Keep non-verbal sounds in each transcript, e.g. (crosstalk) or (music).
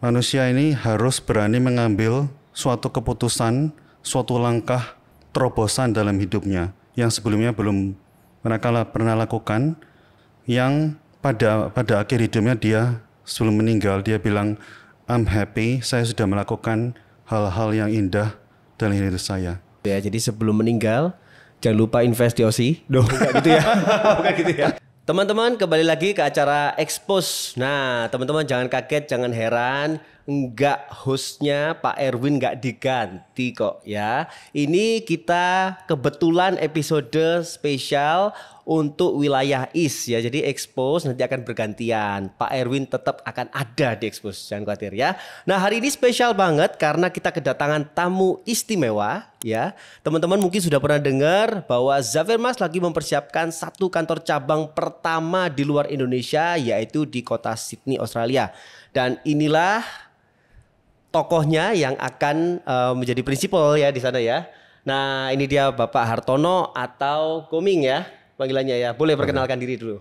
manusia ini harus berani mengambil suatu keputusan, suatu langkah terobosan dalam hidupnya yang sebelumnya belum mereka pernah lakukan yang pada pada akhir hidupnya dia sebelum meninggal dia bilang I'm happy saya sudah melakukan hal-hal yang indah dalam hidup saya. Ya, jadi sebelum meninggal jangan lupa invest di OSI. Duh, gitu ya. bukan (laughs) gitu ya. Teman-teman, kembali lagi ke acara Expose. Nah, teman-teman jangan kaget, jangan heran enggak hostnya Pak Erwin enggak diganti kok ya. Ini kita kebetulan episode spesial untuk wilayah East ya. Jadi expose nanti akan bergantian. Pak Erwin tetap akan ada di expose, jangan khawatir ya. Nah, hari ini spesial banget karena kita kedatangan tamu istimewa ya. Teman-teman mungkin sudah pernah dengar bahwa Zafir Mas lagi mempersiapkan satu kantor cabang pertama di luar Indonesia yaitu di kota Sydney, Australia. Dan inilah tokohnya yang akan uh, menjadi prinsipal ya di sana ya. Nah, ini dia Bapak Hartono atau Koming ya panggilannya ya. Boleh perkenalkan diri dulu.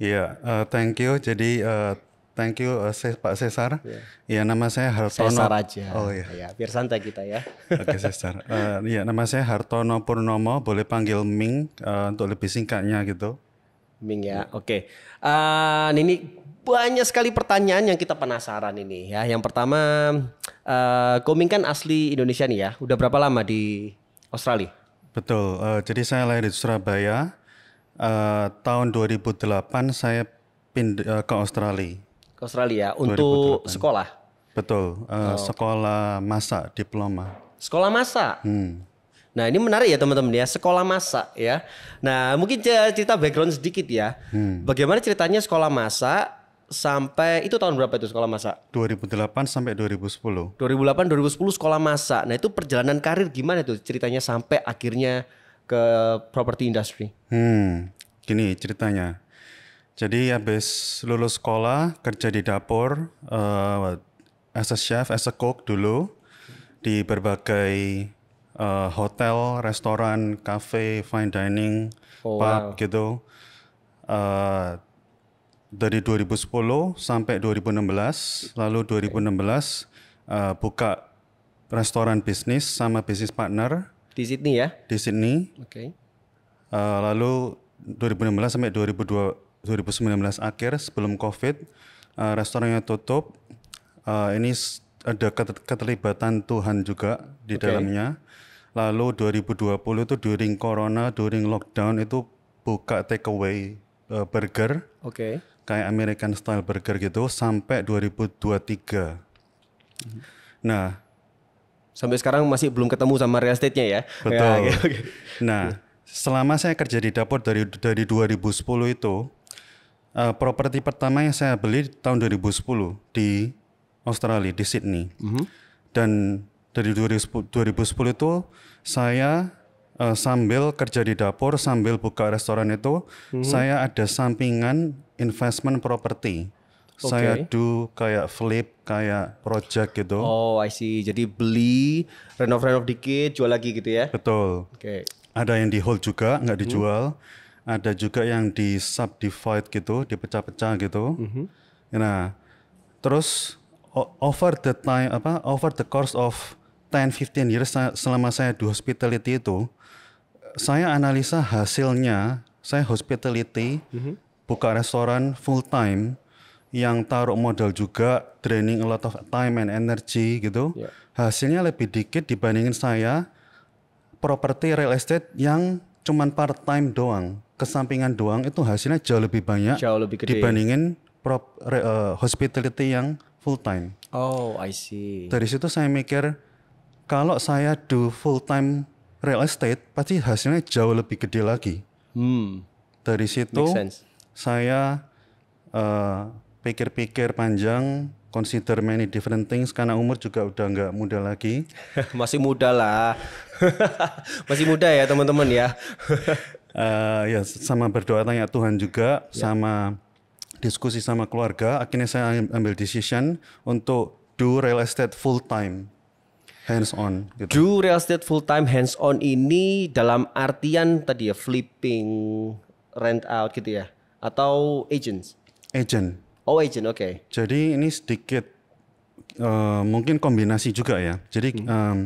Iya, yeah, uh, thank you. Jadi uh, thank you uh, eh, Se Pak Cesar. Iya, yeah. yeah, nama saya Hartono. Cesar aja. Oh iya. Yeah. Ya, biar santai kita ya. Oke, okay, Cesar. Uh, (laughs) iya, nama saya Hartono Purnomo, boleh panggil Ming uh, untuk lebih singkatnya gitu. Ming ya. Oke. Okay. Uh, ini banyak sekali pertanyaan yang kita penasaran ini ya. Yang pertama Eh, Koming kan asli Indonesia nih ya. Udah berapa lama di Australia? Betul. Uh, jadi saya lahir di Surabaya. Uh, tahun 2008 saya pindah uh, ke Australia. Ke Australia untuk 2008. sekolah. Betul. Uh, oh, sekolah masa diploma. Sekolah masa. Hmm. Nah ini menarik ya teman-teman ya sekolah masa ya. Nah mungkin cerita background sedikit ya. Hmm. Bagaimana ceritanya sekolah masa? sampai itu tahun berapa itu sekolah masa? 2008 sampai 2010. 2008 2010 sekolah masa. Nah, itu perjalanan karir gimana itu ceritanya sampai akhirnya ke property industry? Hmm. Gini ceritanya. Jadi habis lulus sekolah kerja di dapur uh, as a chef, as a cook dulu di berbagai uh, hotel, restoran, cafe, fine dining, oh, pub wow. gitu. Uh, dari 2010 sampai 2016, lalu 2016 uh, eh, buka restoran bisnis sama bisnis partner di Sydney ya? Di Sydney. Oke. Okay. Uh, eh, lalu 2016 sampai 2002, 2019 akhir sebelum COVID uh, restorannya tutup. Uh, ini ada keterlibatan Tuhan juga di okay. dalamnya. Lalu 2020 itu during corona, during lockdown itu buka takeaway uh, burger. Oke. Okay kayak American style burger gitu sampai 2023. Nah, sampai sekarang masih belum ketemu sama real estate-nya ya. Betul. Ya, okay, okay. Nah, selama saya kerja di dapur dari dari 2010 itu uh, properti pertama yang saya beli tahun 2010 di Australia di Sydney. Mm -hmm. Dan dari 2010 itu saya uh, sambil kerja di dapur, sambil buka restoran itu, hmm. saya ada sampingan investment property. Okay. Saya do kayak flip, kayak project gitu. Oh, I see. Jadi beli, renov-renov dikit, jual lagi gitu ya? Betul. Oke. Okay. Ada yang di hold juga, nggak hmm. dijual. Ada juga yang di subdivide gitu, dipecah-pecah gitu. Hmm. Nah, terus over the time apa? Over the course of 10-15 years selama saya di hospitality itu, saya analisa hasilnya, saya hospitality, mm-hmm. buka restoran full time, yang taruh modal juga, draining a lot of time and energy gitu. Yeah. Hasilnya lebih dikit dibandingin saya properti real estate yang cuman part time doang, kesampingan doang itu hasilnya jauh lebih banyak jauh lebih dibandingin prop, uh, hospitality yang full time. Oh, I see. Dari situ saya mikir kalau saya do full time real estate pasti hasilnya jauh lebih gede lagi. Hmm. Dari situ saya eh, pikir-pikir uh, panjang, consider many different things karena umur juga udah nggak muda lagi. (laughs) Masih muda lah, (laughs) masih muda ya teman-teman ya. uh, (laughs) ya sama berdoa tanya Tuhan juga, yeah. sama diskusi sama keluarga. Akhirnya saya ambil decision untuk do real estate full time hands on gitu. Do real estate full time hands on ini dalam artian tadi ya flipping, rent out gitu ya atau agents? Agent. Oh agent, oke. Okay. Jadi ini sedikit uh, mungkin kombinasi juga ya. Jadi hmm. um,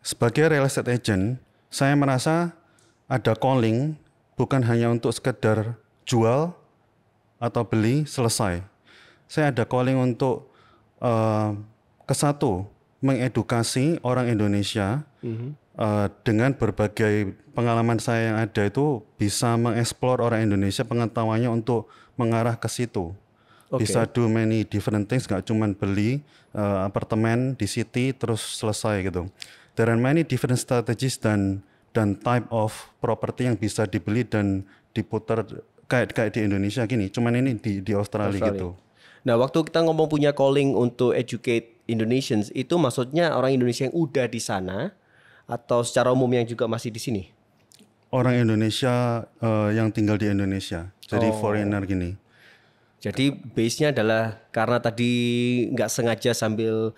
sebagai real estate agent, saya merasa ada calling bukan hanya untuk sekedar jual atau beli selesai. Saya ada calling untuk uh, ke satu mengedukasi orang Indonesia mm-hmm. uh, dengan berbagai pengalaman saya yang ada itu bisa mengeksplor orang Indonesia pengetahuannya untuk mengarah ke situ. Okay. Bisa do many different things, nggak cuma beli uh, apartemen di city terus selesai gitu. There are many different strategies dan dan type of property yang bisa dibeli dan diputar kayak kayak di Indonesia gini. Cuman ini di di Australia, Australia. gitu. Nah, waktu kita ngomong punya calling untuk educate Indonesians itu maksudnya orang Indonesia yang udah di sana atau secara umum yang juga masih di sini? Orang Indonesia uh, yang tinggal di Indonesia. Jadi oh. foreigner gini. Jadi base-nya adalah karena tadi nggak sengaja sambil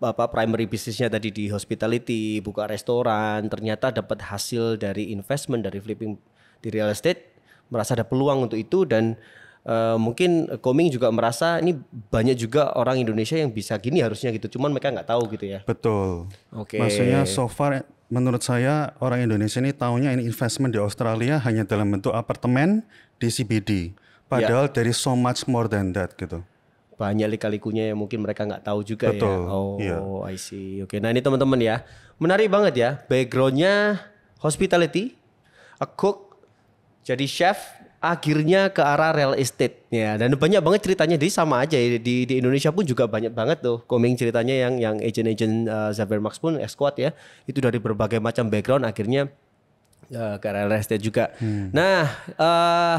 bapak primary bisnisnya tadi di hospitality, buka restoran, ternyata dapat hasil dari investment dari flipping di real estate, merasa ada peluang untuk itu dan Eh, mungkin Koming juga merasa ini banyak juga orang Indonesia yang bisa gini harusnya gitu. Cuman mereka nggak tahu gitu ya. Betul. Oke. Okay. Maksudnya so far menurut saya orang Indonesia ini tahunya ini investment di Australia hanya dalam bentuk apartemen di CBD. Ya. Padahal yeah. dari so much more than that gitu banyak lika-likunya yang mungkin mereka nggak tahu juga ya. Betul, ya. Oh, yeah. I see. Oke, okay. nah ini teman-teman ya, menarik banget ya. Backgroundnya hospitality, a cook, jadi chef akhirnya ke arah real estate ya dan banyak banget ceritanya jadi sama aja ya. di di Indonesia pun juga banyak banget tuh coming ceritanya yang yang agent-agent uh, eh, Xavier Max pun escort ya itu dari berbagai macam background akhirnya uh, ke real estate juga hmm. nah uh,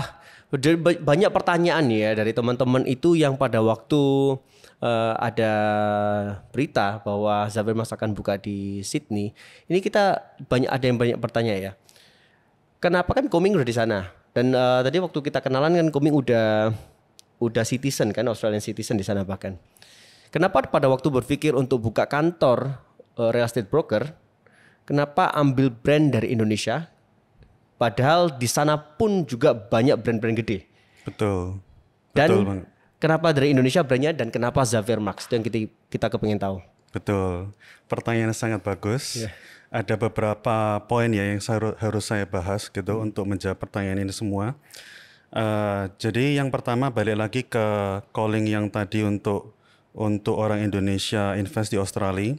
banyak pertanyaan ya dari teman-teman itu yang pada waktu uh, ada berita bahwa Xavier Max akan buka di Sydney ini kita banyak ada yang banyak pertanyaan ya kenapa kan coming udah di sana dan uh, tadi waktu kita kenalan kan Koming udah udah citizen kan Australian citizen di sana bahkan. Kenapa pada waktu berpikir untuk buka kantor uh, real estate broker, kenapa ambil brand dari Indonesia? Padahal di sana pun juga banyak brand-brand gede. Betul. Dan Betul. kenapa dari Indonesia brandnya dan kenapa Zavier Max? Itu yang kita kita kepengen tahu. Betul. Pertanyaan sangat bagus. Yeah. Ada beberapa poin ya yang harus saya bahas gitu hmm. untuk menjawab pertanyaan ini semua. Uh, jadi yang pertama balik lagi ke calling yang tadi untuk untuk orang Indonesia invest di Australia.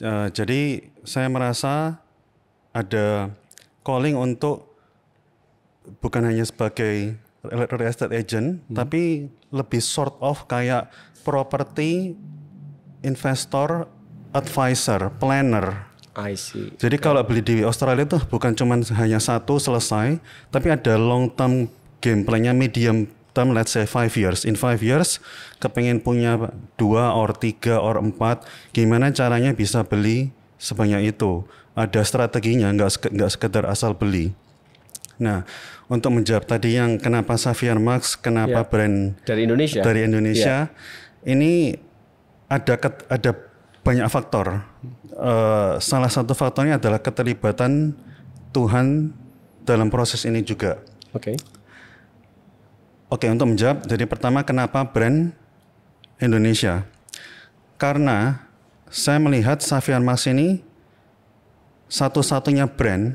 Uh, jadi saya merasa ada calling untuk bukan hanya sebagai real estate agent, hmm. tapi lebih sort of kayak properti investor advisor, planner. I see. Jadi kalau beli di Australia itu bukan cuma hanya satu selesai, tapi ada long term gameplaynya medium term let's say five years. In five years kepengen punya dua or tiga or empat, gimana caranya bisa beli sebanyak itu? Ada strateginya, nggak nggak sekedar asal beli. Nah, untuk menjawab tadi yang kenapa Safian Max, kenapa yeah. brand dari Indonesia, dari Indonesia, yeah. ini ada ada banyak faktor. Uh, salah satu faktornya adalah keterlibatan Tuhan dalam proses ini juga. Oke. Okay. Oke, okay, untuk menjawab, jadi pertama kenapa brand Indonesia? Karena saya melihat Safian Mas ini satu-satunya brand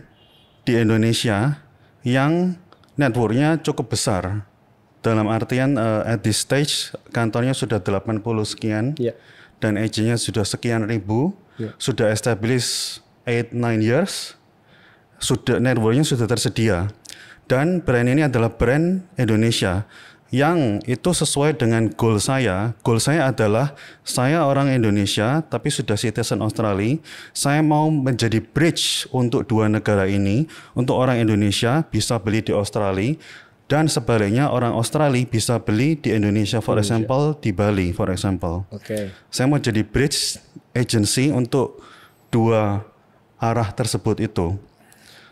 di Indonesia yang networknya cukup besar. Dalam artian uh, at this stage kantornya sudah 80 sekian yeah. dan agentnya sudah sekian ribu, yeah. sudah established 8 9 years, sudah networknya sudah tersedia. Dan brand ini adalah brand Indonesia yang itu sesuai dengan goal saya. Goal saya adalah saya orang Indonesia tapi sudah citizen Australia. Saya mau menjadi bridge untuk dua negara ini, untuk orang Indonesia bisa beli di Australia dan sebaliknya orang Australia bisa beli di Indonesia, for Indonesia. example di Bali, for example. Oke. Okay. Saya mau jadi bridge agency untuk dua arah tersebut itu.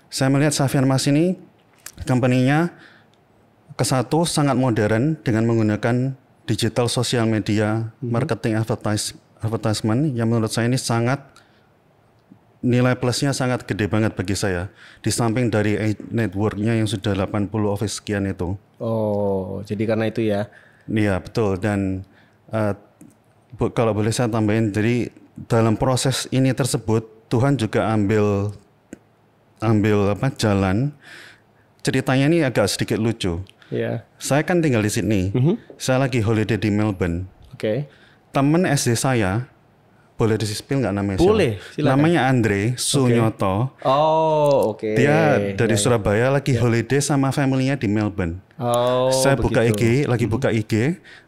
Saya melihat Safian Mas ini company-nya ke satu sangat modern dengan menggunakan digital sosial media, mm -hmm. marketing advertise, advertisement yang menurut saya ini sangat nilai plusnya sangat gede banget bagi saya. Di samping dari networknya yang sudah 80 office sekian itu. Oh, jadi karena itu ya? Iya, betul. Dan uh, kalau boleh saya tambahin, jadi dalam proses ini tersebut, Tuhan juga ambil ambil apa jalan. Ceritanya ini agak sedikit lucu. Yeah. Saya kan tinggal di Sydney. Mm -hmm. Saya lagi holiday di Melbourne. Oke. Okay. Teman SD saya boleh di spill nggak namanya? Boleh. Silakan. Namanya Andre Sunyoto. Okay. Oh, oke. Okay. Dia iya, dari yeah, Surabaya yeah. lagi yeah. holiday sama familynya di Melbourne. Oh. Saya begitu. Mm-hmm. buka IG, lagi hmm. buka IG.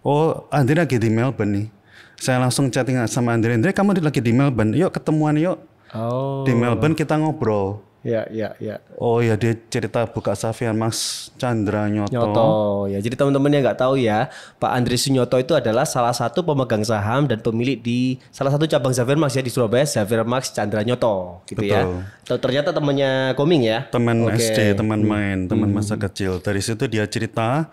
Oh, Andre lagi di Melbourne nih. Saya langsung chatting sama Andre. Andre, kamu lagi di Melbourne. Yuk ketemuan yuk. Oh. Di Melbourne kita ngobrol. Ya, ya, ya. Oh ya, dia cerita buka Safian Mas Chandra Nyoto. Nyoto ya. Jadi teman-teman yang nggak tahu ya, Pak Andri Sunyoto itu adalah salah satu pemegang saham dan pemilik di salah satu cabang Xavier Max ya di Surabaya, Xavier Max Chandra Nyoto, gitu ya. Betul. ya. ternyata temannya Koming ya. Teman okay. SD, teman hmm. main, teman hmm. masa kecil. Dari situ dia cerita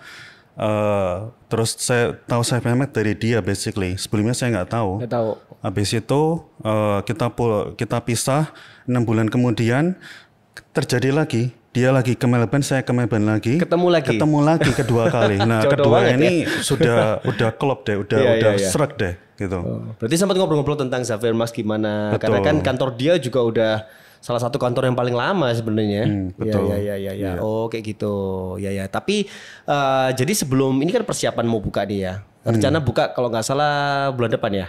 Uh, terus saya tahu saya Mas dari dia basically. Sebelumnya saya nggak tahu. Nggak tahu. Habis itu uh, kita pul kita pisah enam bulan kemudian terjadi lagi dia lagi ke Melbourne, saya ke Melbourne lagi. Ketemu lagi. Ketemu lagi kedua (laughs) kali. Nah, kedua ini ya? sudah (laughs) udah klop deh, udah yeah, udah yeah, iya, iya. yeah. deh gitu. Oh, berarti sempat ngobrol-ngobrol tentang Xavier Mas gimana? Betul. Karena kan kantor dia juga udah salah satu kantor yang paling lama sebenarnya. Hmm, iya, betul. Ya ya ya ya. ya. Oh kayak gitu. Ya ya. Tapi uh, jadi sebelum ini kan persiapan mau buka dia. Ya. Hmm. Rencana hmm. buka kalau nggak salah bulan depan ya.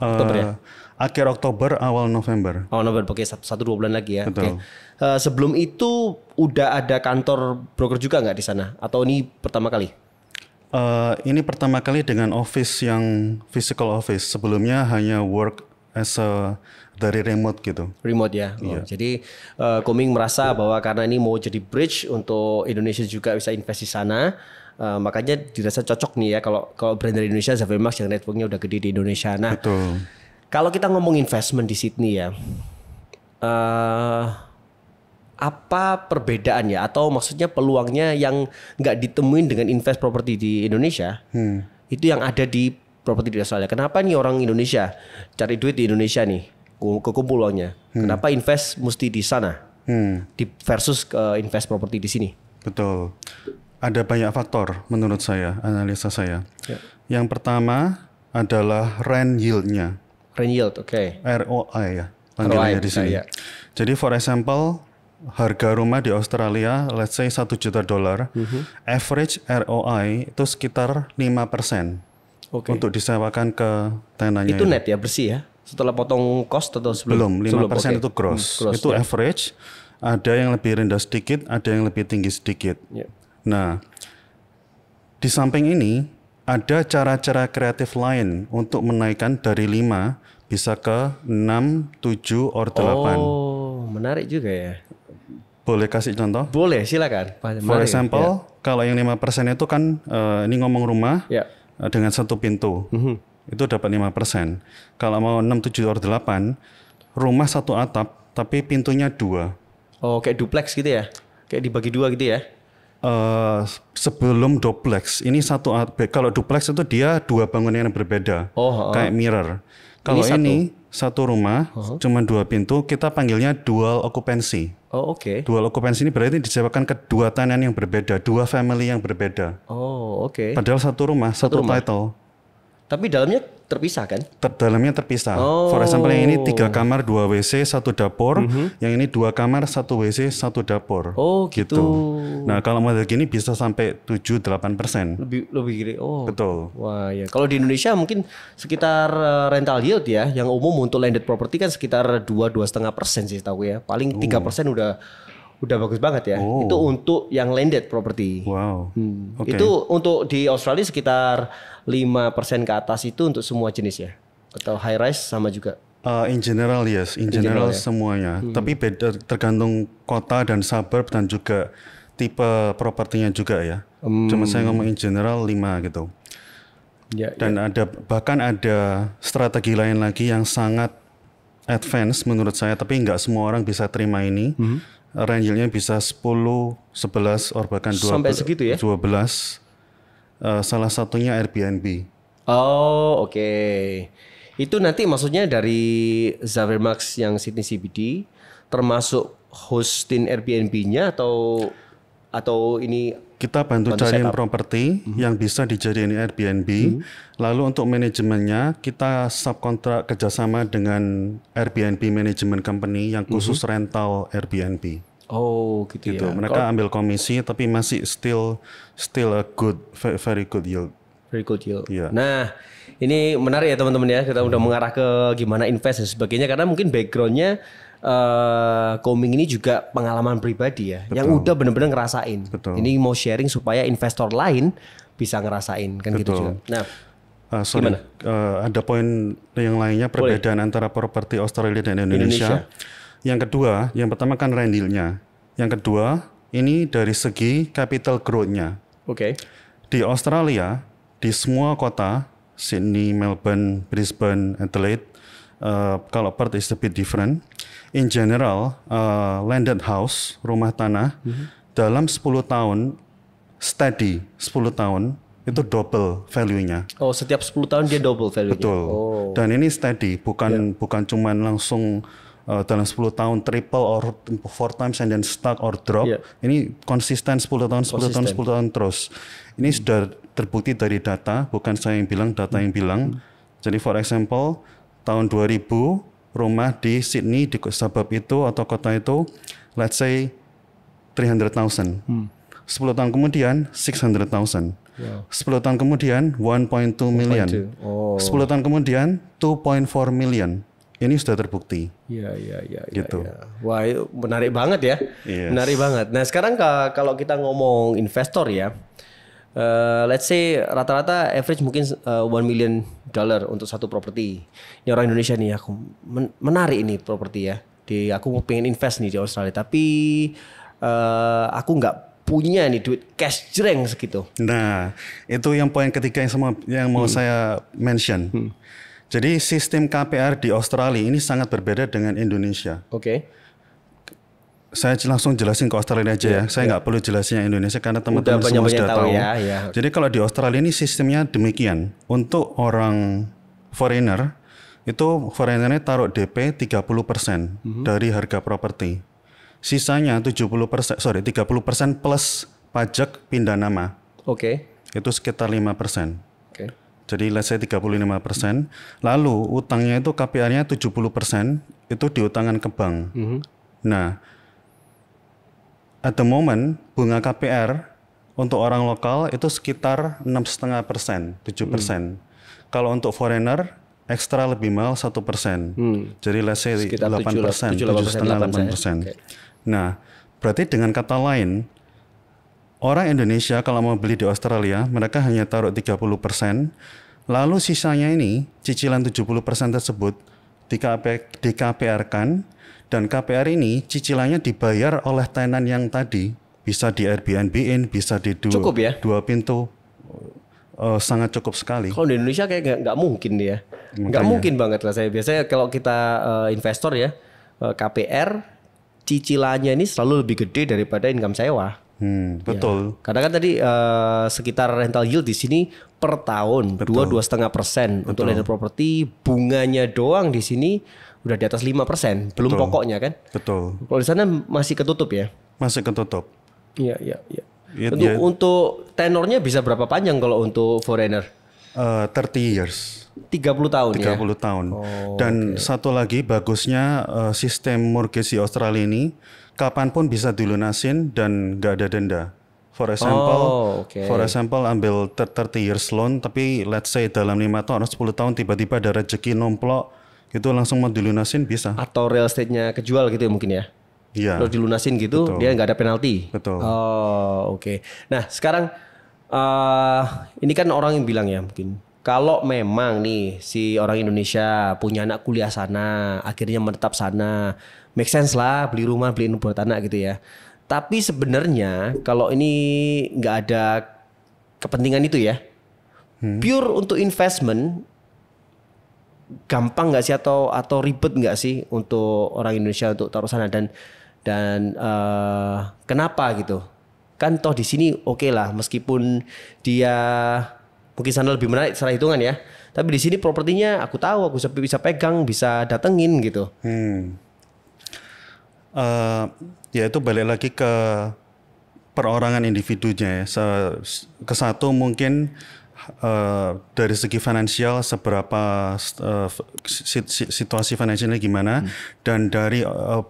Oktober ya? Eh, akhir Oktober, awal November. Awal oh, November, oke satu, dua bulan lagi ya. Betul. Okay. Uh, eh, sebelum itu udah ada kantor broker juga nggak di sana? Atau ini pertama kali? Uh, ini pertama kali dengan office yang physical office. Sebelumnya hanya work as a dari remote gitu. Remote ya. Oh, yeah. Jadi uh, Koming merasa bahwa karena ini mau jadi bridge untuk Indonesia juga bisa invest di sana Uh, makanya dirasa cocok nih ya kalau kalau brand dari Indonesia Zafir Max yang networknya udah gede di Indonesia. Nah, Betul. kalau kita ngomong investment di Sydney ya, uh, apa perbedaannya atau maksudnya peluangnya yang nggak ditemuin dengan invest properti di Indonesia hmm. itu yang ada di properti di Australia. Kenapa nih orang Indonesia cari duit di Indonesia nih kekumpul uangnya? Hmm. Kenapa invest mesti di sana? Hmm. Di versus ke eh, invest properti di sini? Betul ada banyak faktor menurut saya, analisa saya. Ya. Yang pertama adalah rent yield-nya. Rent yield, oke. Okay. ROI ya, panggilannya ROI, di ya, sini. Ya. Jadi for example, harga rumah di Australia let's say 1 juta dolar, uh mhm. -huh. average ROI itu sekitar 5% okay. untuk disewakan ke tenannya. Itu net ya, bersih ya? Setelah potong cost atau sebelum? Belum, 5% sebelum, okay. itu gross. Hmm, gross. Itu ya. average, ada yang lebih rendah sedikit, ada yang lebih tinggi sedikit. Yeah. Nah, di samping ini ada cara-cara kreatif lain untuk menaikkan dari 5 bisa ke 6, 7 or 8. Oh, menarik juga ya. Boleh kasih contoh? Boleh, silakan. Menarik, For example, ya. kalau yang 5% itu kan uh, ini ngomong rumah ya. uh, dengan satu pintu. Mm -hmm. Itu dapat 5%. Kalau mau 6, 7 or 8, rumah satu atap tapi pintunya dua. Oh, kayak duplex gitu ya? Kayak dibagi dua gitu ya? Eh, sebelum duplex ini satu kalau duplex itu dia dua bangunan yang berbeda oh, uh, kayak mirror kalau ini, ini satu, rumah uh -huh. cuma dua pintu kita panggilnya dual occupancy oh oke okay. dual occupancy ini berarti disebabkan kedua tenant yang berbeda dua family yang berbeda oh oke okay. padahal satu rumah satu, satu rumah. title tapi dalamnya terpisah kan? Ter dalamnya terpisah. Oh. For example yang ini tiga kamar dua WC satu dapur, mm -hmm. yang ini dua kamar satu WC satu dapur. Oh gitu. gitu. Nah kalau model gini bisa sampai tujuh, delapan persen. Lebih lebih gede. Oh. Betul. Wah ya. Kalau di Indonesia mungkin sekitar eh, rental yield ya, yang umum untuk landed property kan sekitar dua dua setengah persen sih tahu ya. Paling tiga uh. persen udah Udah bagus banget ya. Oh. Itu untuk yang landed property. Wow. Hmm. Okay. Itu untuk di Australia sekitar 5% ke atas itu untuk semua jenis ya. Atau high rise sama juga. Uh, in general yes, in, in general, general ya? semuanya. Hmm. Tapi beda tergantung kota dan suburb dan juga tipe propertinya juga ya. Hmm. Cuma saya ngomong in general 5 gitu. Ya, dan ya. ada bahkan ada strategi lain lagi yang sangat advance menurut saya tapi nggak semua orang bisa terima ini. Hmm range-nya bisa 10, 11, or bahkan 12, Sampai segitu ya? 12. Uh, eh, salah satunya Airbnb. Oh, oke. Okay. Itu nanti maksudnya dari Zavermax yang Sydney CBD termasuk hosting Airbnb-nya atau atau ini kita bantu, bantu cariin properti mm-hmm. yang bisa dijadiin Airbnb. Mm-hmm. Lalu untuk manajemennya kita subkontrak kerjasama dengan Airbnb Management Company yang mhm. khusus mm-hmm. rental Airbnb. Oh gitu, gitu. ya. Mereka ambil komisi tapi masih still still a good very good yield. Very good yield. Yeah. Nah ini menarik ya teman-teman ya kita mm-hmm. udah mhm. mengarah ke gimana invest dan sebagainya karena mungkin backgroundnya uh, ini juga pengalaman pribadi ya, Betul. yang udah bener-bener ngerasain. Betul. Ini mau sharing supaya investor lain bisa ngerasain kan gitu Betul. gitu juga. Nah, Uh, sorry, uh, ada poin yang lainnya perbedaan Boleh. antara properti Australia dan Indonesia. Indonesia. Yang kedua, yang pertama kan rendilnya. Yang kedua, ini dari segi capital growth-nya. Oke. Okay. Di Australia, di semua kota, Sydney, Melbourne, Brisbane, Adelaide, uh, kalau Perth is a bit different in general uh, landed house rumah tanah mm-hmm. dalam 10 tahun steady 10 tahun itu double value-nya. Oh, setiap 10 tahun dia double value-nya. Betul. Oh. Dan ini steady, bukan yeah. bukan cuman langsung uh, dalam 10 tahun triple or four times and then stuck or drop. Yeah. Ini konsisten 10 tahun, 10 konsisten. tahun, 10 tahun terus. Ini hmm. sudah terbukti dari data, bukan saya yang bilang, data yang hmm. bilang. Hmm. Jadi for example, tahun 2000 rumah di Sydney di suburb itu atau kota itu let's say 300.000. Hmm. 10 tahun kemudian 600.000. Wow. 10 tahun kemudian 1.2 million. 1. Oh. 10 tahun kemudian 2.4 million. Ini sudah terbukti. Iya, iya, iya. iya gitu. Ya, ya. Wah, menarik banget ya. Yes. Menarik banget. Nah, sekarang kalau kita ngomong investor ya, uh, let's say rata-rata average mungkin uh, eh, 1 million dollar untuk satu properti. Ini orang Indonesia nih aku men menarik ini properti ya. Di aku mau pengen invest nih di Australia tapi uh, aku nggak punya nih duit cash jreng segitu. Nah, itu yang poin ketiga yang sama yang mau hmm. saya mention. Hmm. Jadi sistem KPR di Australia ini sangat berbeda dengan Indonesia. Oke. Okay saya langsung jelasin ke Australia aja yeah. ya. Iya, saya iya. nggak yeah. perlu jelasin yang Indonesia karena teman-teman semua sudah tahu. Ya, ya. Jadi kalau di Australia ini sistemnya demikian. Untuk orang foreigner itu foreignernya taruh DP 30% mm -hmm. dari harga properti. Sisanya 70% sorry 30% plus pajak pindah nama. Oke. Okay. Itu sekitar 5%. Oke. Okay. Jadi let's say 35%. Lalu utangnya itu KPR-nya 70% itu diutangan ke bank. Mm -hmm. Nah, at the moment bunga KPR untuk orang lokal itu sekitar enam setengah persen, tujuh persen. Hmm. Kalau untuk foreigner ekstra lebih mahal satu persen. Hmm. Jadi let's say delapan persen, tujuh setengah delapan persen. Ya. Nah, berarti dengan kata lain orang Indonesia kalau mau beli di Australia mereka hanya taruh 30 persen, lalu sisanya ini cicilan 70 persen tersebut di KPR-kan, kpr kan dan KPR ini cicilannya dibayar oleh tenan yang tadi bisa di Airbnb in, bisa di dua, cukup ya? dua pintu uh, sangat cukup sekali. Kalau di Indonesia kayak nggak mungkin dia, nggak mungkin banget lah saya. Biasanya kalau kita uh, investor ya uh, eh, KPR cicilannya ini selalu lebih gede daripada income sewa. Hmm, ya. betul. Ya. Karena kan tadi uh, sekitar rental yield di sini per tahun dua dua setengah persen untuk rental properti, bunganya doang di sini udah di atas 5%, persen belum pokoknya kan? Betul. Kalau di sana masih ketutup ya? Masih ketutup. Iya, iya, iya. Ya, untuk, ya. untuk tenornya bisa berapa panjang kalau untuk foreigner? Uh, eh, 30 years. 30 tahun 30 ya? tahun. Oh, Dan okay. satu lagi bagusnya uh, sistem mortgage di Australia ini kapanpun bisa dilunasin dan nggak ada denda. For example, oh, okay. for example ambil 30 years loan tapi let's say dalam lima tahun atau 10 tahun tiba-tiba ada rezeki nomplok itu langsung mau dilunasin bisa. Atau real estate-nya kejual gitu ya mungkin ya? Iya. Lo dilunasin gitu, Betul. dia nggak ada penalti. Betul. Oh oke. Okay. Nah sekarang uh, ini kan orang yang bilang ya mungkin kalau memang nih si orang Indonesia punya anak kuliah sana, akhirnya menetap sana, make sense lah beli rumah, beli buat anak gitu ya. Tapi sebenarnya kalau ini nggak ada kepentingan itu ya, hmm. pure untuk investment gampang nggak sih atau atau ribet nggak sih untuk orang Indonesia untuk taruh sana dan dan uh, kenapa gitu kan toh di sini oke okay lah meskipun dia mungkin sana lebih menarik secara hitungan ya tapi di sini propertinya aku tahu aku bisa, bisa pegang bisa datengin gitu hmm. uh, ya itu balik lagi ke perorangan individunya ya. ke satu mungkin Uh, dari segi finansial seberapa uh, situasi finansialnya gimana hmm. dan dari uh,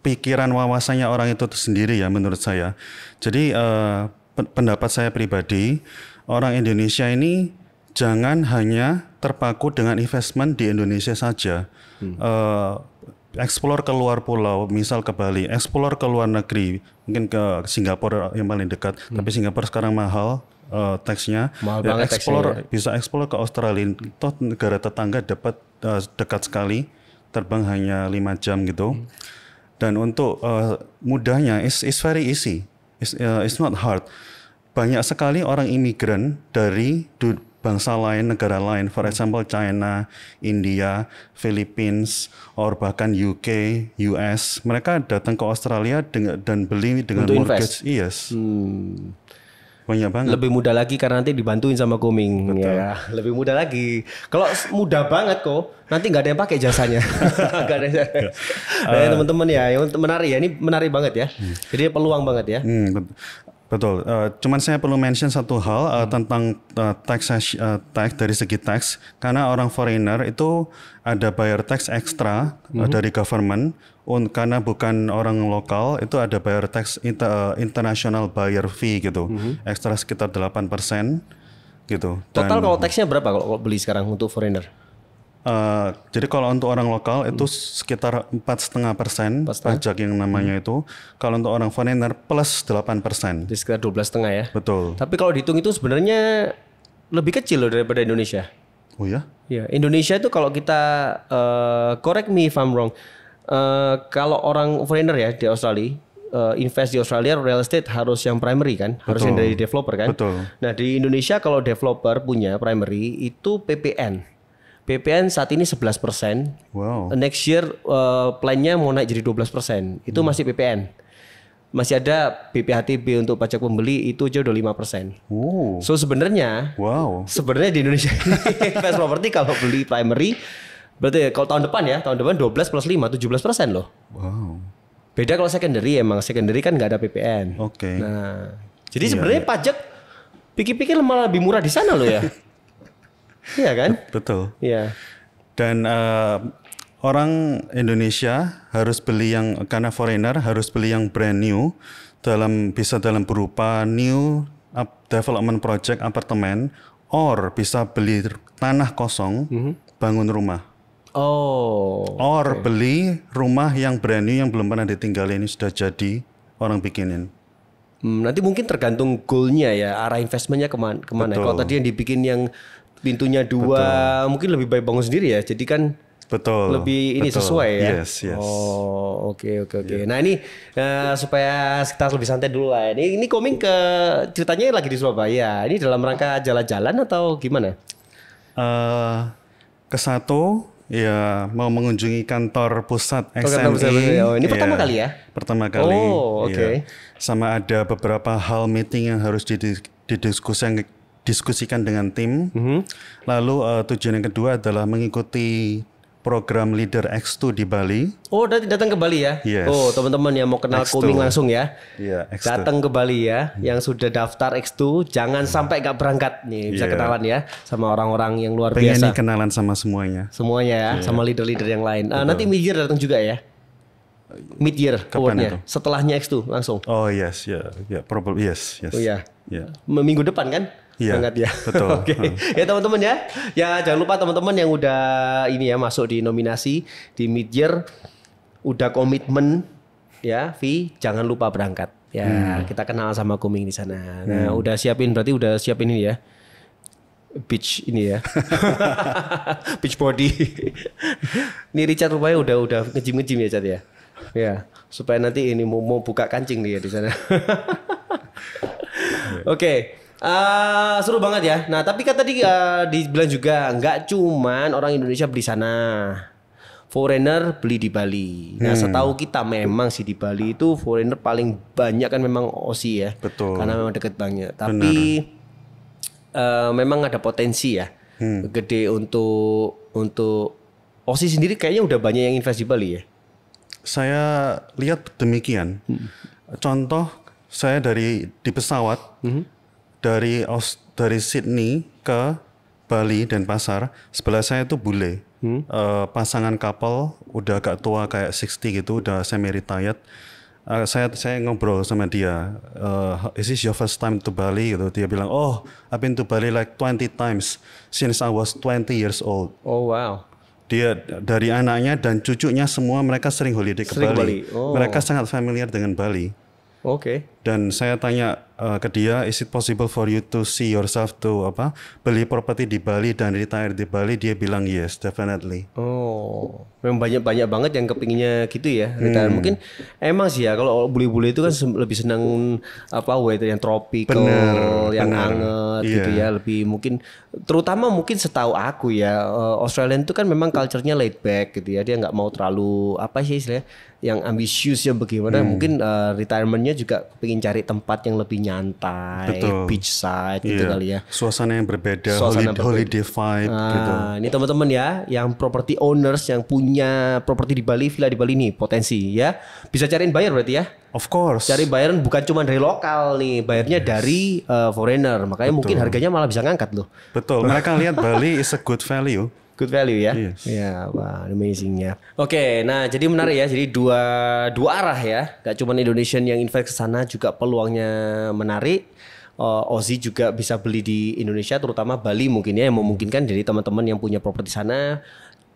pikiran wawasannya orang itu sendiri ya menurut saya. Jadi uh, pendapat saya pribadi orang Indonesia ini jangan hanya terpaku dengan investment di Indonesia saja. Hmm. Uh, Explore keluar pulau, misal ke Bali, explore ke luar negeri, mungkin ke Singapura yang paling dekat hmm. tapi Singapura sekarang mahal uh, eh, teksnya ya, explore, teksnya. bisa explore ke Australia toh negara tetangga dapat uh, dekat sekali terbang hanya lima jam gitu hmm. dan untuk uh, mudahnya is is very easy is uh, it's not hard banyak sekali orang imigran dari bangsa lain, negara lain, for example China, India, Philippines, or bahkan UK, US, mereka datang ke Australia dengan, dan beli dengan Untuk mortgage, invest. yes. Hmm. Banyak banget. Lebih mudah lagi karena nanti dibantuin sama Koming. Betul. Ya, lebih mudah lagi. Kalau mudah banget kok, nanti nggak ada yang pakai jasanya. (laughs) nggak ada. Nah, eh. teman-teman ya, yang menarik ya. Ini menarik banget ya. Hmm. Jadi peluang banget ya. Hmm, Betul. Uh, cuman saya perlu mention satu hal uh, hmm. tentang uh, tax uh, tax dari segi tax karena orang foreigner itu ada bayar tax ekstra hmm. uh, dari government un karena bukan orang lokal itu ada bayar tax inter uh, international buyer fee gitu. Hmm. Ekstra sekitar 8% gitu. Total Dan, kalau taxnya berapa kalau, kalau beli sekarang untuk foreigner? Eh, jadi kalau untuk orang lokal itu sekitar empat setengah persen pajak yang namanya hmm. itu. Kalau untuk orang foreigner plus delapan persen. Jadi sekitar dua belas setengah ya. Betul. Tapi kalau dihitung itu sebenarnya lebih kecil loh daripada Indonesia. Oh ya? Ya Indonesia itu kalau kita uh, correct me if I'm wrong. Uh, kalau orang foreigner ya di Australia invest di Australia real estate harus yang primary kan, Betul. yang dari developer kan. Betul. Nah di Indonesia kalau developer punya primary itu PPN PPN saat ini 11 persen. Wow. Next year uh, plannya mau naik jadi 12 persen. Itu hmm. masih PPN. Masih ada BPHTB untuk pajak pembeli itu aja udah 5 persen. Oh. So sebenarnya, wow. sebenarnya di Indonesia invest (laughs) properti kalau beli primary, berarti kalau tahun depan ya, tahun depan 12 plus 5, 17 persen loh. Wow. Beda kalau secondary emang, secondary kan nggak ada PPN. Oke. Okay. Nah, jadi iya, sebenarnya iya. pajak pikir-pikir malah lebih murah di sana loh ya. (laughs) Iya kan? Betul. Iya. Dan uh, orang Indonesia harus beli yang karena foreigner harus beli yang brand new dalam bisa dalam berupa new development project apartemen or bisa beli tanah kosong mm -hmm. bangun rumah. Oh. Or okay. beli rumah yang brand new yang belum pernah ditinggali ini sudah jadi orang bikinin. Hmm, nanti mungkin tergantung goalnya ya arah investmentnya kemana. kemana. Kalau tadi yang dibikin yang pintunya dua, Betul. mungkin lebih baik bangun sendiri ya. Jadi kan Betul. Lebih ini sesuai ya. Yes, yes. Oh, oke okay, oke okay, oke. Okay. Iya. Yeah. Nah, ini uh, supaya kita lebih santai dulu lah. Ini ini coming ke ceritanya lagi di Surabaya. Ini dalam rangka jalan-jalan atau gimana? Uh, ke satu ya mau mengunjungi kantor pusat XMI. Oh, kantor pusat, ya. Oh, ini ya, pertama kali ya? Pertama kali. Oh, oke. Okay. Ya. Sama ada beberapa hal meeting yang harus didiskusikan diskusikan dengan tim. Mm -hmm. Lalu uh, tujuan yang kedua adalah mengikuti program Leader X2 di Bali. Oh, datang ke Bali ya? Yes. Oh, teman-teman yang mau kenal X2. Koming langsung ya. Iya, yeah, Datang ke Bali ya. Yang sudah daftar X2, jangan iya. sampai nggak berangkat nih, bisa yeah. kenalan ya sama orang-orang yang luar Pengen biasa. Pengen kenalan sama semuanya. Semuanya ya, yeah. sama leader-leader yang lain. Uh, nanti Mijir datang juga ya mid year awardnya setelahnya X2 langsung. Oh yes, ya, yeah, ya, yeah, probably yes, yes. Oh iya. ya. Yeah. Yeah. Minggu depan kan? Iya, Sangat ya. Betul. (laughs) Oke. Okay. Hmm. Ya teman-teman ya. Ya jangan lupa teman-teman yang udah ini ya masuk di nominasi di mid year udah komitmen ya, Vi, jangan lupa berangkat. Ya, hmm. kita kenal sama Kuming di sana. Nah, hmm. udah siapin berarti udah siapin ini ya. Beach ini ya. (laughs) beach body. ini Richard rupanya udah udah ngejim-ngejim ya, Chat ya. Ya, supaya nanti ini mau, mau buka kancing nih ya di sana. (laughs) Oke. Okay. Uh, seru banget ya. Nah, tapi kan tadi uh, dibilang juga nggak cuman orang Indonesia beli sana. Foreigner beli di Bali. Nah, hmm. setahu kita memang sih di Bali itu foreigner paling banyak kan memang Osi ya. Betul. Karena memang deket banget. Tapi uh, memang ada potensi ya. Hmm. Gede untuk untuk Osi sendiri kayaknya udah banyak yang invest di Bali ya. Saya lihat demikian. Hmm. Contoh saya dari di pesawat. Hmm dari Aus, dari Sydney ke Bali dan pasar sebelah saya itu bule hmm? uh, pasangan couple udah agak tua kayak 60 gitu udah semi retired uh, saya saya ngobrol sama dia uh, is this your first time to Bali gitu dia bilang oh I've been to Bali like 20 times since I was 20 years old oh wow dia dari anaknya dan cucunya semua mereka sering holiday ke sering Bali, Bali. Oh. mereka sangat familiar dengan Bali oke okay. dan saya tanya uh, ke dia is it possible for you to see yourself to apa beli properti di Bali dan retire di Bali dia bilang yes definitely oh memang banyak banyak banget yang kepinginnya gitu ya hmm. retire hmm. mungkin emang sih ya kalau bule-bule itu kan lebih senang apa weather yang tropical bener, yang bener. hangat yeah. gitu ya lebih mungkin terutama mungkin setahu aku ya eh, Australian itu kan memang culture-nya laid back gitu ya dia nggak mau terlalu apa sih istilahnya yang ambisius ya bagaimana hmm. mungkin uh, retirementnya juga pengen cari tempat yang lebih nyantai, Betul. beachside yeah. gitu iya. kali ya. Suasana yang berbeda, Suasana holiday, berbeda. holiday vibe nah, gitu. Ini teman-teman ya, yang property owners yang punya properti di Bali, villa di Bali nih potensi ya. Bisa cariin buyer berarti ya? Of course. Cari buyer bukan cuma dari lokal nih, bayarnya yes. dari uh, foreigner. Makanya Betul. mungkin harganya malah bisa ngangkat loh. Betul. Mereka lihat Bali is a good value. Good value ya. Yes. Ya, wah amazing ya. Oke, nah jadi menarik ya. Jadi dua dua arah ya. Gak cuma Indonesian yang invest ke sana juga peluangnya menarik. Uh, eh, Ozi juga bisa beli di Indonesia terutama Bali mungkin ya yang memungkinkan jadi teman-teman yang punya properti sana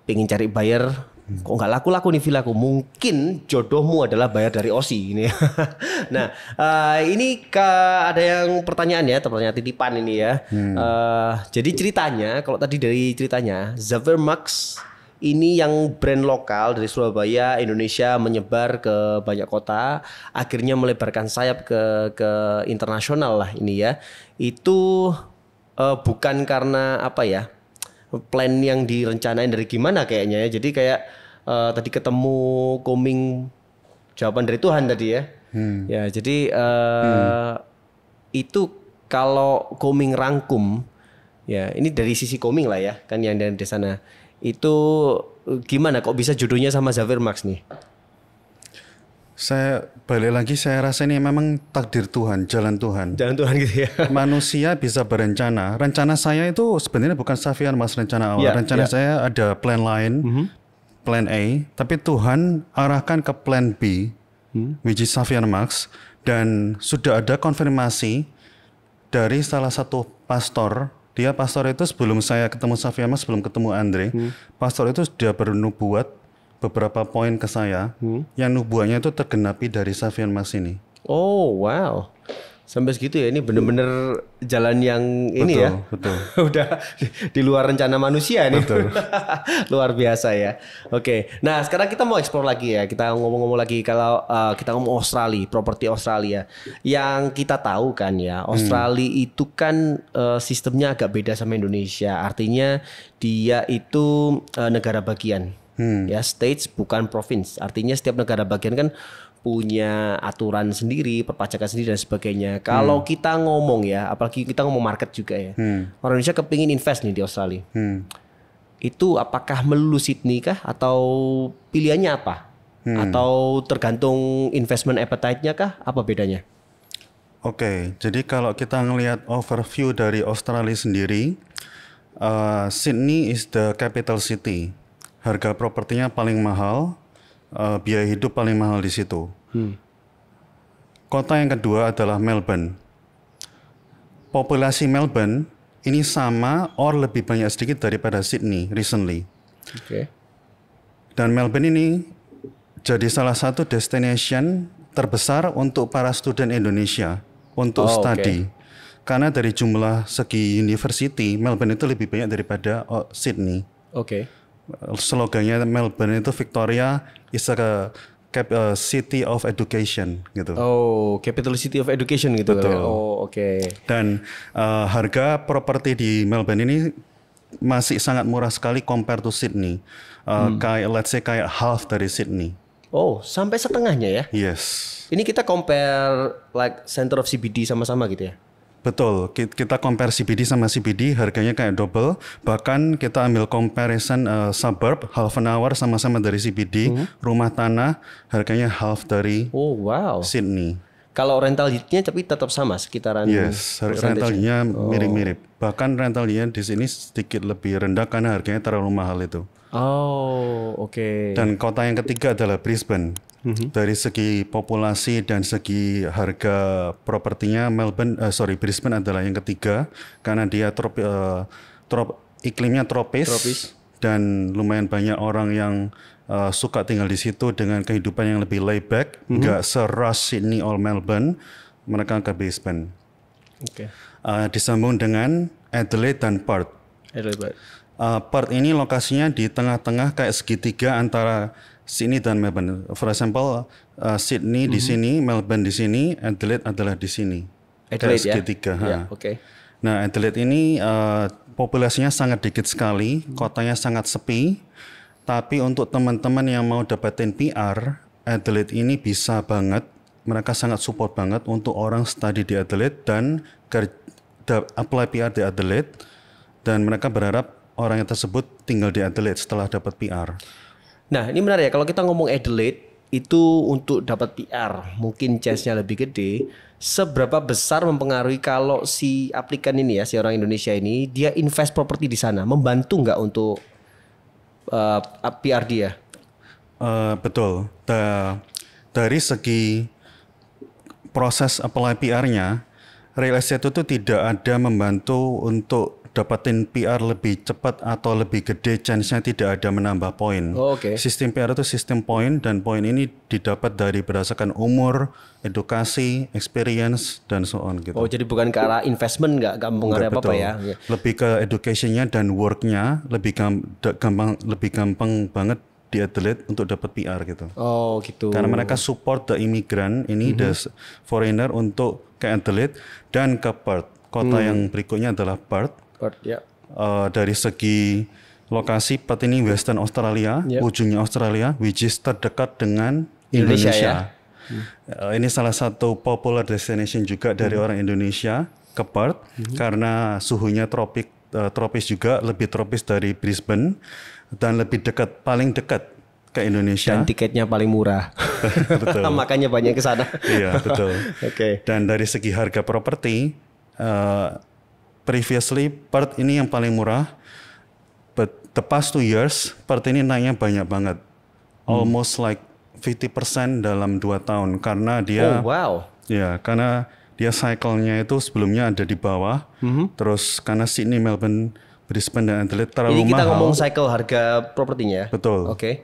pengen cari buyer Hmm. Kok nggak laku-laku nih villaku? Mungkin jodohmu adalah bayar dari Osi ini. (laughs) nah, uh, ini ke, ada yang pertanyaan ya, pertanyaan titipan ini ya. Hmm. Uh, jadi ceritanya, kalau tadi dari ceritanya, Zaver Max ini yang brand lokal dari Surabaya Indonesia menyebar ke banyak kota akhirnya melebarkan sayap ke ke internasional lah ini ya itu uh, bukan karena apa ya plan yang direncanain dari gimana kayaknya ya. Jadi kayak uh, tadi ketemu koming jawaban dari Tuhan tadi ya. Hmm. Ya, jadi uh, hmm. itu kalau koming rangkum ya, ini dari sisi koming lah ya, kan yang dari sana. Itu eh, gimana kok bisa judulnya sama Zafir Max nih? Saya balik lagi saya rasa ini memang takdir Tuhan, jalan Tuhan. Jalan Tuhan gitu ya. (laughs) Manusia bisa berencana. Rencana saya itu sebenarnya bukan Safian Mas rencana awal. Yeah, rencana yeah. saya ada plan lain, mm -hmm. plan A, tapi Tuhan arahkan ke plan B, mm. which is Safian Max dan sudah ada konfirmasi dari salah satu pastor. Dia pastor itu sebelum saya ketemu Safian Mas, sebelum ketemu Andre, mm. pastor itu sudah bernubuat beberapa poin ke saya hmm? yang nubuahnya itu tergenapi dari Safian Mas ini. Oh wow, sampai segitu ya ini bener-bener jalan yang ini ya. Betul. (laughs) Udah di, di luar rencana manusia ini. Betul. (laughs) luar biasa ya. Oke, nah sekarang kita mau explore lagi ya. Kita ngomong-ngomong lagi kalau uh, kita ngomong Australia, properti Australia. Yang kita tahu kan ya, hmm. Australia hmm. itu kan uh, sistemnya agak beda sama Indonesia. Artinya dia itu uh, negara bagian. Hmm. Ya, states bukan province. Artinya setiap negara bagian kan punya aturan sendiri, perpajakan sendiri dan sebagainya. Hmm. Kalau hmm. kita ngomong ya, apalagi kita ngomong market juga ya. Hmm. Orang Indonesia kepingin invest nih di Australia. Hmm. Itu apakah melulu Sydney kah atau pilihannya apa? Hmm. Atau tergantung investment appetite-nya kah? Apa bedanya? Oke, okay, jadi kalau kita ngelihat overview dari Australia sendiri, uh, Sydney is the capital city harga propertinya paling mahal, uh, biaya hidup paling mahal di situ. Hmm. Kota yang kedua adalah Melbourne. Populasi Melbourne ini sama or lebih banyak sedikit daripada Sydney recently. Okay. Dan Melbourne ini jadi salah satu destination terbesar untuk para student Indonesia untuk oh, study. Okay. Karena dari jumlah segi university Melbourne itu lebih banyak daripada oh, Sydney. Oke. Okay slogannya Melbourne itu Victoria is a cap, uh, city of education gitu. Oh, capital city of education gitu. Betul. Oh, oke. Okay. Dan uh, harga properti di Melbourne ini masih sangat murah sekali compare to Sydney. Uh, hmm. Kayak let's say kayak half dari Sydney. Oh, sampai setengahnya ya? Yes. Ini kita compare like center of CBD sama-sama gitu ya? Betul, kita compare CBD sama CBD harganya kayak double. Bahkan kita ambil comparison uh, suburb half an hour sama-sama dari CBD, hmm. rumah tanah harganya half dari oh, wow. Sydney. Kalau rental unitnya tapi tetap sama sekitaran. Yes, rentalnya oh. mirip-mirip. Oh. Bahkan rental di sini sedikit lebih rendah karena harganya terlalu mahal itu. Oh, oke. Okay. Dan kota yang ketiga adalah Brisbane. Mm-hmm. Dari segi populasi dan segi harga propertinya Melbourne, uh, sorry Brisbane adalah yang ketiga karena dia trop, uh, trop iklimnya tropis, tropis dan lumayan banyak orang yang uh, suka tinggal di situ dengan kehidupan yang lebih layback, mhm. nggak mm -hmm. seras Sydney or Melbourne, mereka ke basement. Okay. Uh, eh, disambung dengan Adelaide dan Perth. Adelaide. Uh, Perth ini lokasinya di tengah-tengah kayak segitiga antara Sydney dan Melbourne. For example, uh, Sydney mm -hmm. di mhm. sini, Melbourne di sini, Adelaide adalah di sini. Adelaide kayak segitiga. Ya? Yeah, Oke. Okay. Nah, Adelaide ini uh, populasinya sangat dikit sekali, mhm. kotanya sangat sepi tapi untuk teman-teman yang mau dapetin PR, Adelaide ini bisa banget. Mereka sangat support banget untuk orang study di Adelaide dan kerja apply PR di Adelaide. Dan mereka berharap orang yang tersebut tinggal di Adelaide setelah dapat PR. Nah ini benar ya kalau kita ngomong Adelaide itu untuk dapat PR mungkin chance-nya lebih gede. Seberapa besar mempengaruhi kalau si aplikan ini ya si orang Indonesia ini dia invest properti di sana membantu nggak untuk uh, eh, PR dia. Ya? Uh, eh, betul. Da, dari segi proses apply PR-nya, real estate itu tidak ada membantu untuk dapetin PR lebih cepat atau lebih gede chance-nya tidak ada menambah poin. Oh, okay. Sistem PR itu sistem poin dan poin ini didapat dari berdasarkan umur, edukasi, experience dan so on gitu. Oh, jadi bukan ke arah investment nggak gampang ada apa-apa ya. Lebih ke education-nya dan work-nya lebih gampang lebih gampang banget di atlet untuk dapat PR gitu. Oh gitu. Karena mereka support the imigran ini mm -hmm. the foreigner untuk ke atlet dan ke part Kota hmm. yang berikutnya adalah part. Perth, ya. Uh, dari segi lokasi Perth ini Western Australia, ya. ujungnya Australia, which is terdekat dengan Indonesia. Indonesia ya? Uh, ini salah satu popular destination juga dari hmm. orang Indonesia ke Perth hmm. karena suhunya tropik uh, tropis juga, lebih tropis dari Brisbane dan lebih dekat paling dekat ke Indonesia. Dan tiketnya paling murah. (laughs) betul. (laughs) Makanya banyak ke sana. iya, betul. (laughs) Okay. Dan dari segi harga properti previously part ini yang paling murah, but the past two years part ini naiknya banyak banget, hmm. almost like 50% dalam dua tahun karena dia, oh, wow, ya karena dia cycle-nya itu sebelumnya ada di bawah, mm-hmm. terus karena Sydney, Melbourne, Brisbane dan Adelaide terlalu mahal. Jadi kita mahal. ngomong cycle harga propertinya. Betul. Oke. Okay.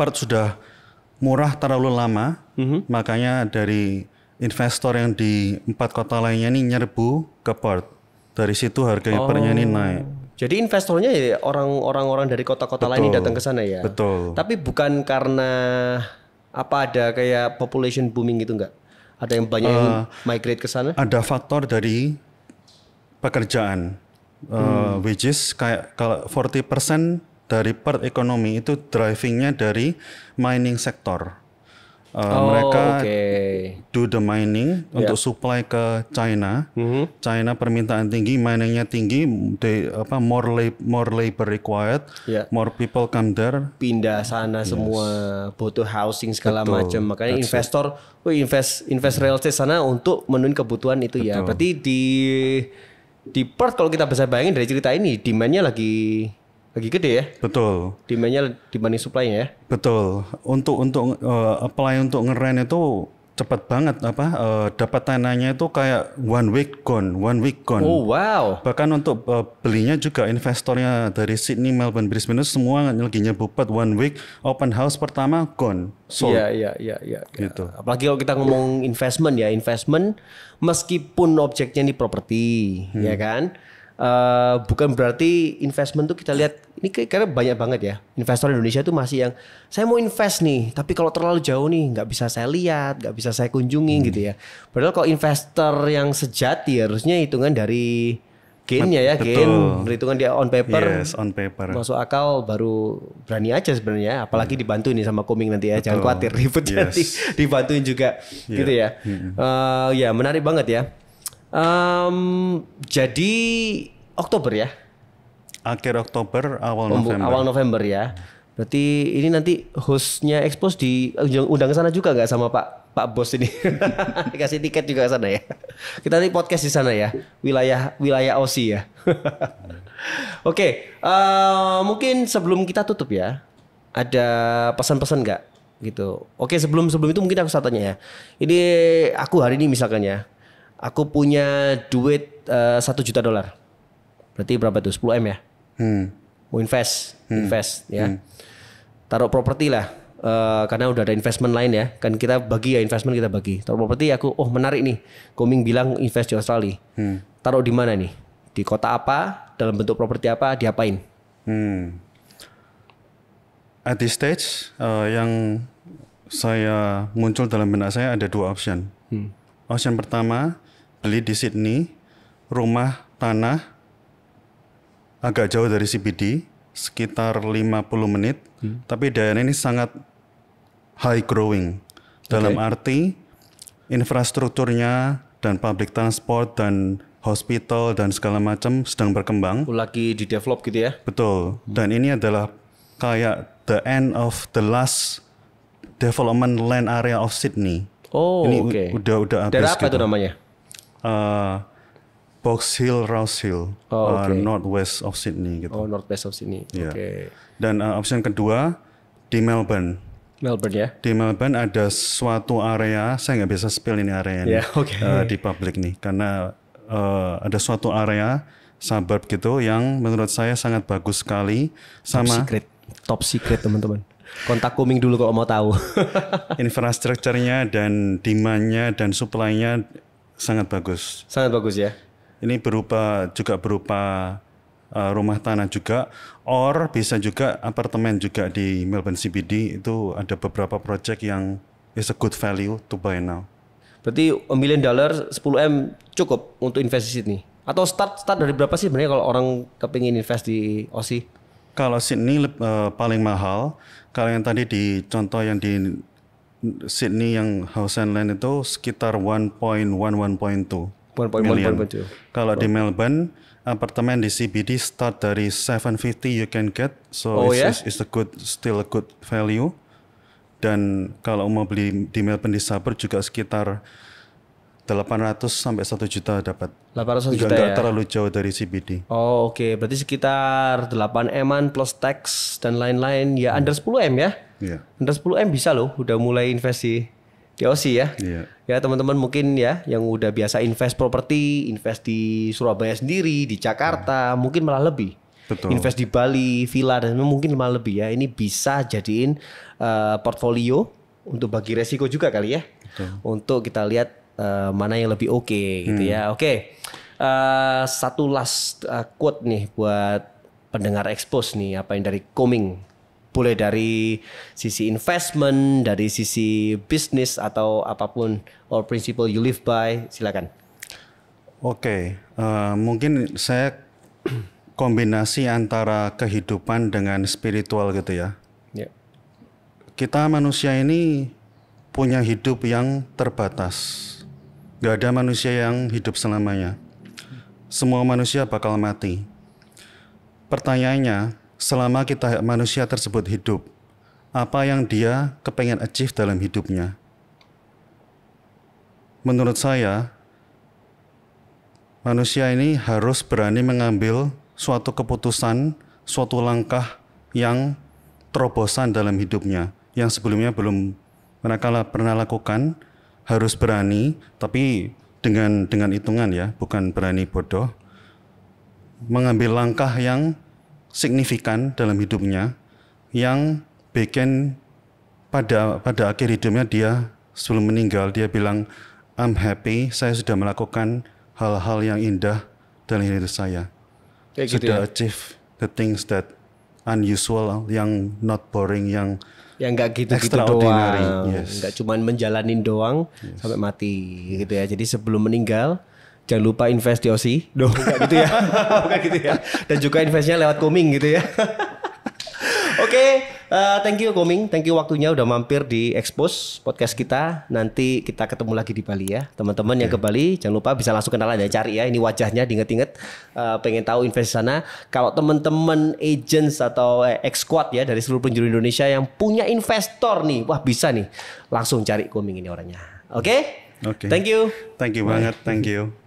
Part sudah murah terlalu lama, mm-hmm. makanya dari investor yang di empat kota lainnya ini nyerbu ke Perth. Dari situ harga oh. ini naik. Jadi investornya ya orang-orang orang dari kota-kota lain datang ke sana ya. Betul. Tapi bukan karena apa ada kayak population booming gitu enggak? Ada yang banyak uh, yang eh, migrate ke sana? Ada faktor dari pekerjaan. Uh, hmm. which is kayak kalau 40% dari part ekonomi itu drivingnya dari mining sektor. Uh, oh, mereka okay. do the mining yeah. untuk supply ke China. Mm-hmm. China permintaan tinggi, miningnya tinggi, they, apa more lab, more labor required, yeah. more people come there. Pindah sana yes. semua butuh housing segala macam. Makanya That's investor, oh invest invest real estate sana untuk menun kebutuhan itu ya. Betul. ya. Berarti di di Perth kalau kita bisa bayangin dari cerita ini demandnya lagi lagi gede ya. Betul. Demandnya dibanding supply ya. Betul. Untuk untuk uh, apply untuk ngeren itu cepat banget apa uh, dapat tanahnya itu kayak one week gone, one week gone. Oh wow. Bahkan untuk uh, belinya juga investornya dari Sydney, Melbourne, Brisbane semua lagi nyebut one week open house pertama gone. So. Iya iya iya iya. Gitu. Apalagi kalau kita ngomong investment ya, investment meskipun objeknya ini properti, ya hmm. ya kan? uh, bukan berarti investment tuh kita lihat ini karena banyak banget ya investor Indonesia tuh masih yang saya mau invest nih tapi kalau terlalu jauh nih nggak bisa saya lihat nggak bisa saya kunjungi hmm. gitu ya padahal kalau investor yang sejati harusnya hitungan dari gainnya ya gain perhitungan dia on paper yes, on paper masuk akal baru berani aja sebenarnya apalagi hmm. dibantu nih sama Kuming nanti ya Betul. jangan khawatir ribet yes. nanti (laughs) dibantuin juga yeah. gitu ya hmm. uh, ya menarik banget ya Um, jadi Oktober ya? Akhir Oktober, awal November. Awal November ya. Berarti ini nanti hostnya ekspos di eh, undang ke sana juga nggak sama Pak Pak Bos ini? (laughs) Dikasih tiket juga ke sana ya. Kita nanti podcast di sana ya, wilayah wilayah Osi ya. (laughs) Oke, okay, uh, eh, mungkin sebelum kita tutup ya, ada pesan-pesan nggak gitu? Oke, okay, sebelum sebelum itu mungkin aku satunya ya. Ini aku hari ini misalkan ya, aku punya duit eh, satu uh, juta dolar. Berarti berapa tuh? 10 m ya. Hmm. Mau invest, hmm. invest ya. Hmm. Taruh properti lah. Uh, karena udah ada investment lain ya kan kita bagi ya investment kita bagi taruh properti aku oh menarik nih Koming bilang invest di Australia hmm. taruh di mana nih di kota apa dalam bentuk properti apa diapain hmm. at this stage uh, yang saya muncul dalam benak saya ada dua option hmm. option pertama beli di Sydney rumah tanah agak jauh dari CBD sekitar 50 menit hmm. tapi daerah ini sangat high growing dalam okay. arti infrastrukturnya dan public transport dan hospital dan segala macam sedang berkembang lagi di develop gitu ya betul hmm. dan ini adalah kayak the end of the last development land area of Sydney. Oh, ini okay. udah udah habis. Daerah apa gitu. itu namanya? uh, Box Hill, Rouse Hill, oh, okay. uh, northwest of Sydney gitu. Oh, northwest of Sydney. Yeah. Oke. Okay. Dan uh, yang kedua di Melbourne. Melbourne ya. Di Melbourne ada suatu area, saya nggak bisa spill ini area ini yeah, okay. uh, di publik nih, karena uh, ada suatu area suburb gitu yang menurut saya sangat bagus sekali sama. Top secret, top secret teman-teman. Kontak Kuming dulu kalau mau tahu. (laughs) Infrastrukturnya dan demandnya dan supply-nya sangat bagus. Sangat bagus ya. Ini berupa juga berupa eh, rumah tanah juga, or bisa juga apartemen juga di Melbourne CBD itu ada beberapa project yang is a good value to buy now. Berarti a million dollar 10 m cukup untuk invest di Sydney? Atau start start dari berapa sih sebenarnya kalau orang kepingin invest di Aussie? Kalau Sydney uh, paling mahal, kalau yang tadi di contoh yang di Sydney yang house and land itu sekitar 1.1 1.2 Kalau di Melbourne apartemen di CBD start dari 750 you can get so oh, it's, yeah? it's, it's a good still a good value dan kalau mau beli di Melbourne di Saber juga sekitar 800 sampai 1 juta dapat. 800 juta enggak, ya. terlalu jauh dari CBD. Oh, oke. Okay. Berarti sekitar 8 m plus tax dan lain-lain ya hmm. under 10 m ya. Iya. Yeah. Under 10 m bisa loh udah mulai invest di OC ya. Yeah. Ya teman-teman mungkin ya yang udah biasa invest properti, invest di Surabaya sendiri, di Jakarta, yeah. Hmm. mungkin malah lebih. Betul. Invest di Bali, villa dan mungkin malah lebih ya. Ini bisa jadiin uh, portfolio untuk bagi resiko juga kali ya. Betul. Untuk kita lihat Eh, mana yang lebih oke okay, gitu hmm. ya. Oke. Okay. Uh, eh, satu last uh, quote nih buat pendengar expose nih apa yang dari Koming boleh dari sisi investment, dari sisi bisnis atau apapun or principle you live by, silakan. Oke, okay. uh, mungkin saya kombinasi antara kehidupan dengan spiritual gitu ya. Yeah. Kita manusia ini punya hidup yang terbatas Gak ada manusia yang hidup selamanya. Semua manusia bakal mati. Pertanyaannya, selama kita manusia tersebut hidup, apa yang dia kepengen achieve dalam hidupnya? Menurut saya, manusia ini harus berani mengambil suatu keputusan, suatu langkah yang terobosan dalam hidupnya, yang sebelumnya belum mereka pernah lakukan, harus berani, tapi dengan dengan hitungan ya, bukan berani bodoh. Mengambil langkah yang signifikan dalam hidupnya yang bikin pada pada akhir hidupnya dia sebelum meninggal dia bilang I'm happy saya sudah melakukan hal-hal yang indah dalam hidup saya Kayak gitu sudah gitu ya? achieve the things that unusual yang not boring yang yang nggak gitu-gitu doang, yes. nggak cuman menjalanin doang yes. sampai mati gitu ya. Jadi sebelum meninggal jangan lupa invest di OSI. (laughs) Doh, enggak gitu ya. bukan (laughs) gitu ya. Dan juga investnya lewat koming gitu ya. (laughs) Oke. Uh, thank you Koming, thank you waktunya udah mampir di Expose podcast kita. Nanti kita ketemu lagi di Bali ya, teman-teman okay. yang ke Bali jangan lupa bisa langsung kenalan ya, cari ya ini wajahnya, diinget-inget. Uh, pengen tahu invest sana. Kalau teman-teman agents atau eh, ex squad ya dari seluruh penjuru Indonesia yang punya investor nih, wah bisa nih, langsung cari Koming ini orangnya. Oke? Okay? Oke. Okay. Thank you. Thank you banget. Thank you.